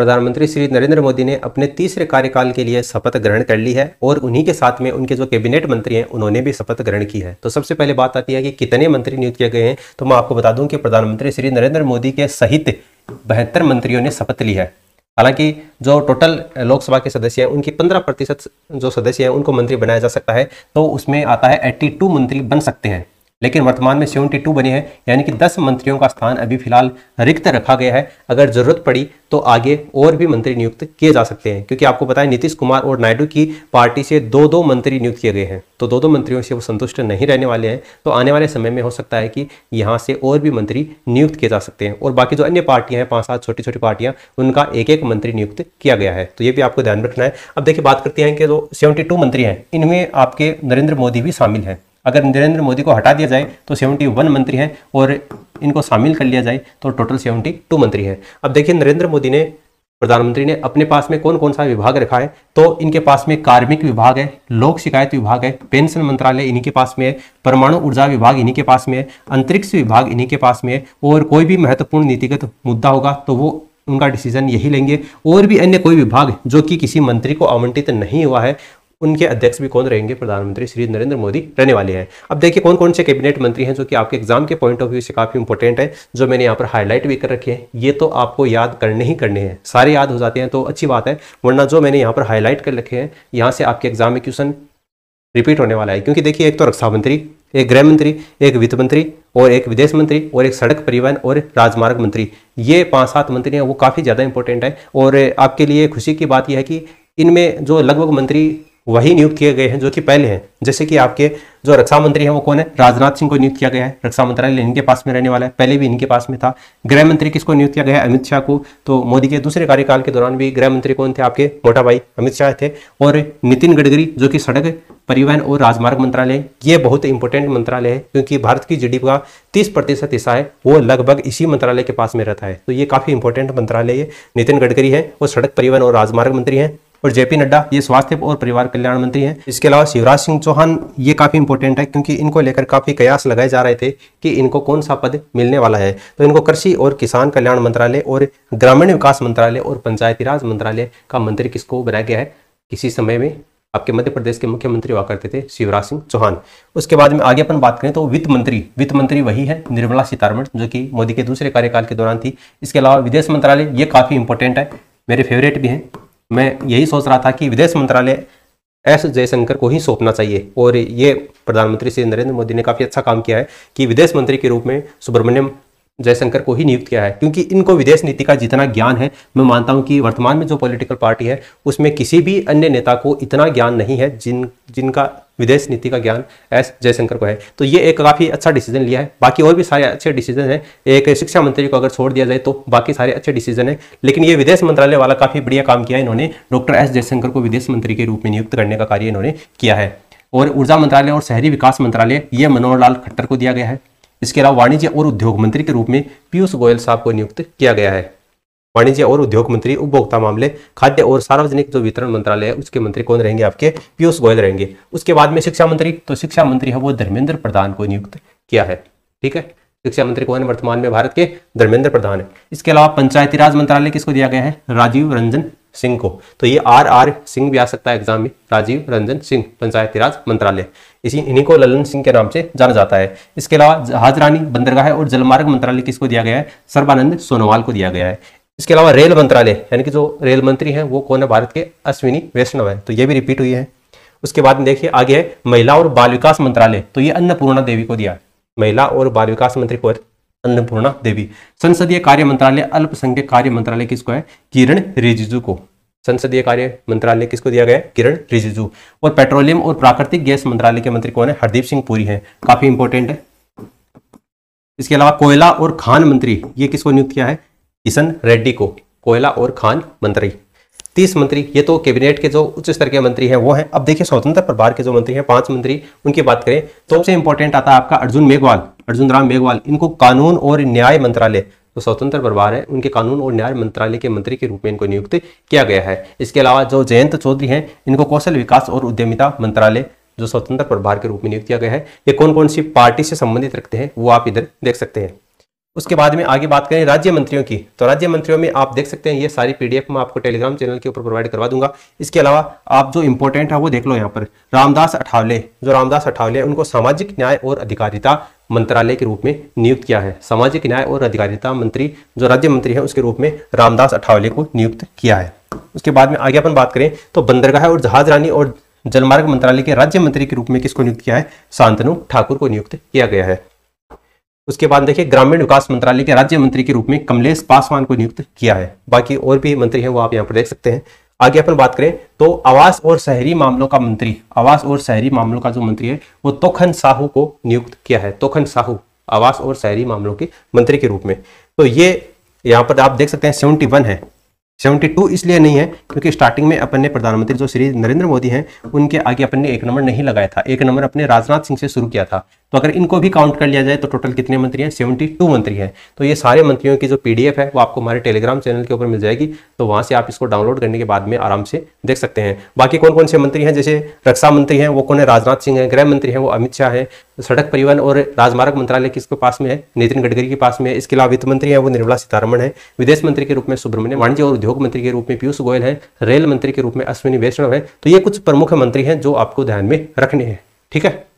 प्रधानमंत्री श्री नरेंद्र मोदी ने अपने तीसरे कार्यकाल के लिए शपथ ग्रहण कर ली है और उन्हीं के साथ में उनके जो कैबिनेट मंत्री हैं उन्होंने भी शपथ ग्रहण की है तो सबसे पहले बात आती है कि कितने मंत्री नियुक्त किए गए हैं तो मैं आपको बता दूं कि प्रधानमंत्री श्री नरेंद्र मोदी के सहित बहत्तर मंत्रियों ने शपथ ली है हालांकि जो टोटल लोकसभा के सदस्य हैं उनकी पंद्रह प्रतिशत जो सदस्य हैं उनको मंत्री बनाया जा सकता है तो उसमें आता है एट्टी मंत्री बन सकते हैं लेकिन वर्तमान में सेवेंटी टू बने हैं यानी कि दस मंत्रियों का स्थान अभी फिलहाल रिक्त रखा गया है अगर जरूरत पड़ी तो आगे और भी मंत्री नियुक्त किए जा सकते हैं क्योंकि आपको पता है नीतीश कुमार और नायडू की पार्टी से दो दो मंत्री नियुक्त किए गए हैं तो दो दो मंत्रियों से वो संतुष्ट नहीं रहने वाले हैं तो आने वाले समय में हो सकता है कि यहाँ से और भी मंत्री नियुक्त किए जा सकते हैं और बाकी जो अन्य पार्टियां हैं पाँच सात छोटी छोटी पार्टियां उनका एक एक मंत्री नियुक्त किया गया है तो ये भी आपको ध्यान रखना है अब देखिए बात करते हैं कि जो सेवेंटी मंत्री हैं इनमें आपके नरेंद्र मोदी भी शामिल हैं अगर नरेंद्र मोदी को हटा दिया जाए तो 71 मंत्री हैं और इनको शामिल कर लिया जाए तो टोटल 72 मंत्री हैं अब देखिए नरेंद्र मोदी ने प्रधानमंत्री ने अपने पास में कौन कौन सा विभाग रखा है तो इनके पास में कार्मिक विभाग है लोक शिकायत विभाग है पेंशन मंत्रालय इन्हीं के पास में है परमाणु ऊर्जा विभाग इन्हीं के पास में है अंतरिक्ष विभाग इन्हीं के पास में है और कोई भी महत्वपूर्ण नीतिगत मुद्दा होगा तो वो उनका डिसीजन यही लेंगे और भी अन्य कोई विभाग जो कि किसी मंत्री को आवंटित नहीं हुआ है उनके अध्यक्ष भी कौन रहेंगे प्रधानमंत्री श्री नरेंद्र मोदी रहने वाले हैं अब देखिए कौन कौन से कैबिनेट मंत्री हैं जो कि आपके एग्जाम के पॉइंट ऑफ व्यू से काफ़ी इंपॉर्टेंट है जो मैंने यहाँ पर हाईलाइट भी कर रखे हैं ये तो आपको याद करने ही करने हैं सारे याद हो जाते हैं तो अच्छी बात है वरना जो मैंने यहाँ पर हाईलाइट कर रखे हैं यहाँ से आपके एग्जाम में क्वेश्चन रिपीट होने वाला है क्योंकि देखिए एक तो रक्षा मंत्री एक गृह मंत्री एक वित्त मंत्री और एक विदेश मंत्री और एक सड़क परिवहन और राजमार्ग मंत्री ये पांच सात मंत्री हैं वो काफ़ी ज़्यादा इंपॉर्टेंट है और आपके लिए खुशी की बात यह है कि इनमें जो लगभग मंत्री वही नियुक्त किए गए हैं जो कि पहले हैं जैसे कि आपके जो रक्षा मंत्री हैं वो कौन है राजनाथ सिंह को नियुक्त किया गया है रक्षा मंत्रालय इनके पास में रहने वाला है पहले भी इनके पास में था गृह मंत्री किसको नियुक्त किया गया है अमित शाह को तो मोदी के दूसरे कार्यकाल के दौरान भी गृह मंत्री कौन थे आपके मोटा भाई अमित शाह थे और नितिन गडकरी जो कि सड़क परिवहन और राजमार्ग मंत्रालय ये बहुत इंपॉर्टेंट मंत्रालय है क्योंकि भारत की जी का तीस प्रतिशत हिस्सा है वो लगभग इसी मंत्रालय के पास में रहता है तो ये काफ़ी इंपॉर्टेंट मंत्रालय है नितिन गडकरी है वो सड़क परिवहन और राजमार्ग मंत्री हैं और जेपी नड्डा ये स्वास्थ्य और परिवार कल्याण मंत्री हैं इसके अलावा शिवराज सिंह चौहान ये काफ़ी इंपोर्टेंट है क्योंकि इनको लेकर काफ़ी कयास लगाए जा रहे थे कि इनको कौन सा पद मिलने वाला है तो इनको कृषि और किसान कल्याण मंत्रालय और ग्रामीण विकास मंत्रालय और पंचायती राज मंत्रालय का मंत्री किसको बनाया गया है किसी समय में आपके मध्य प्रदेश के मुख्यमंत्री हुआ करते थे शिवराज सिंह चौहान उसके बाद में आगे अपन बात करें तो वित्त मंत्री वित्त मंत्री वही है निर्मला सीतारमण जो कि मोदी के दूसरे कार्यकाल के दौरान थी इसके अलावा विदेश मंत्रालय ये काफ़ी इंपोर्टेंट है मेरे फेवरेट भी हैं मैं यही सोच रहा था कि विदेश मंत्रालय एस जयशंकर को ही सौंपना चाहिए और ये प्रधानमंत्री श्री नरेंद्र मोदी ने काफ़ी अच्छा काम किया है कि विदेश मंत्री के रूप में सुब्रमण्यम जयशंकर को ही नियुक्त किया है क्योंकि इनको विदेश नीति का जितना ज्ञान है मैं मानता हूं कि वर्तमान में जो पॉलिटिकल पार्टी है उसमें किसी भी अन्य नेता को इतना ज्ञान नहीं है जिन जिनका विदेश नीति का ज्ञान एस जयशंकर को है तो ये एक काफ़ी अच्छा डिसीजन लिया है बाकी और भी सारे अच्छे डिसीजन हैं एक शिक्षा मंत्री को अगर छोड़ दिया जाए तो बाकी सारे अच्छे डिसीजन हैं लेकिन ये विदेश मंत्रालय वाला काफ़ी बढ़िया काम किया इन्होंने डॉक्टर एस जयशंकर को विदेश मंत्री के रूप में नियुक्त करने का कार्य इन्होंने किया है और ऊर्जा मंत्रालय और शहरी विकास मंत्रालय ये मनोहर लाल खट्टर को दिया गया है इसके अलावा वाणिज्य और उद्योग मंत्री के रूप में पीयूष गोयल साहब को नियुक्त किया गया है वाणिज्य और उद्योग मंत्री उपभोक्ता मामले खाद्य और सार्वजनिक जो वितरण मंत्रालय है उसके मंत्री कौन रहेंगे आपके पीयूष गोयल रहेंगे उसके बाद में शिक्षा मंत्री तो शिक्षा मंत्री है वो धर्मेंद्र प्रधान को नियुक्त किया है ठीक है शिक्षा मंत्री कौन है वर्तमान में भारत के धर्मेंद्र प्रधान है इसके अलावा पंचायती राज मंत्रालय किसको दिया गया है राजीव रंजन सिंह को तो ये आर आर सिंह भी आ सकता है एग्जाम में राजीव रंजन सिंह पंचायती राज मंत्रालय इसी इन्हीं को ललन सिंह के नाम से जाना जाता है इसके अलावा जहाज रानी बंदरगाह और जलमार्ग मंत्रालय किसको दिया गया है सर्वानंद सोनोवाल को दिया गया है इसके अलावा रेल मंत्रालय यानी कि जो रेल मंत्री हैं वो कौन है भारत के अश्विनी वैष्णव है तो ये भी रिपीट हुई है उसके बाद में देखिए आगे है महिला और बाल विकास मंत्रालय तो ये अन्नपूर्णा देवी को दिया महिला और बाल विकास मंत्री कौन अन्नपूर्णा देवी संसदीय कार्य मंत्रालय अल्पसंख्यक कार्य मंत्रालय किसको है किरण रिजिजू को संसदीय कार्य मंत्रालय किसको दिया गया है किरण रिजिजू और पेट्रोलियम और प्राकृतिक गैस मंत्रालय के मंत्री कौन है हरदीप सिंह पुरी है काफी इंपोर्टेंट है इसके अलावा कोयला और खान मंत्री ये किसको नियुक्त किया है किशन रेड्डी को कोयला और खान मंत्री तीस मंत्री ये तो कैबिनेट के जो उच्च स्तर के मंत्री हैं वो हैं अब देखिए स्वतंत्र प्रभार के जो मंत्री हैं पांच मंत्री उनकी बात करें तो सबसे इंपॉर्टेंट आता है आपका अर्जुन मेघवाल अर्जुन राम मेघवाल इनको कानून और न्याय मंत्रालय जो तो स्वतंत्र प्रभार है उनके कानून और न्याय मंत्रालय के मंत्री के रूप में इनको नियुक्त किया गया है इसके अलावा जो जयंत चौधरी हैं इनको कौशल विकास और उद्यमिता मंत्रालय जो स्वतंत्र प्रभार के रूप में नियुक्त किया गया है ये कौन कौन सी पार्टी से संबंधित रखते हैं वो आप इधर देख सकते हैं उसके बाद में आगे बात करें राज्य मंत्रियों की तो राज्य मंत्रियों में आप देख सकते हैं ये सारी पीडीएफ मैं आपको टेलीग्राम चैनल के ऊपर प्रोवाइड करवा दूंगा इसके अलावा आप जो इंपॉर्टेंट है वो देख लो यहाँ पर रामदास अठावले जो रामदास अठावले उनको सामाजिक न्याय और अधिकारिता मंत्रालय के रूप में नियुक्त किया है सामाजिक न्याय और अधिकारिता मंत्री जो राज्य मंत्री है उसके रूप में रामदास अठावले को नियुक्त किया है उसके बाद में आगे अपन बात करें तो बंदरगाह और जहाज रानी और जलमार्ग मंत्रालय के राज्य मंत्री के रूप में किसको नियुक्त किया है शांतनु ठाकुर को नियुक्त किया गया है उसके बाद देखिए ग्रामीण विकास मंत्रालय के राज्य मंत्री के रूप में कमलेश पासवान को नियुक्त किया है बाकी और भी मंत्री हैं वो आप यहाँ पर देख सकते हैं आगे अपन बात करें तो आवास और शहरी मामलों का मंत्री आवास और शहरी मामलों का जो मंत्री है वो तोखन साहू को नियुक्त किया है तोखन साहू आवास और शहरी मामलों के मंत्री के रूप में तो ये यहाँ पर आप देख सकते हैं सेवेंटी वन है सेवेंटी टू इसलिए नहीं है क्योंकि स्टार्टिंग में अपन ने प्रधानमंत्री जो श्री नरेंद्र मोदी हैं उनके आगे अपन ने एक नंबर नहीं लगाया था एक नंबर अपने राजनाथ सिंह से शुरू किया था तो अगर इनको भी काउंट कर लिया जाए तो टोटल कितने मंत्री हैं सेवेंटी टू मंत्री हैं तो ये सारे मंत्रियों की जो पीडीएफ है वो आपको हमारे टेलीग्राम चैनल के ऊपर मिल जाएगी तो वहाँ से आप इसको डाउनलोड करने के बाद में आराम से देख सकते हैं बाकी कौन कौन से मंत्री हैं जैसे रक्षा मंत्री हैं वो कौन है राजनाथ सिंह है गृह मंत्री हैं वो अमित शाह है सड़क परिवहन और राजमार्ग मंत्रालय किसके पास में है नितिन गडकरी के पास में इसके अलावा वित्त मंत्री है वो निर्मला सीतारमण है विदेश मंत्री के रूप में सुब्रमण्य वाणिज्य और उद्योग मंत्री के रूप में पीयूष गोयल है रेल मंत्री के रूप में अश्विनी वैष्णव है तो ये कुछ प्रमुख मंत्री हैं जो आपको ध्यान में रखने हैं ठीक है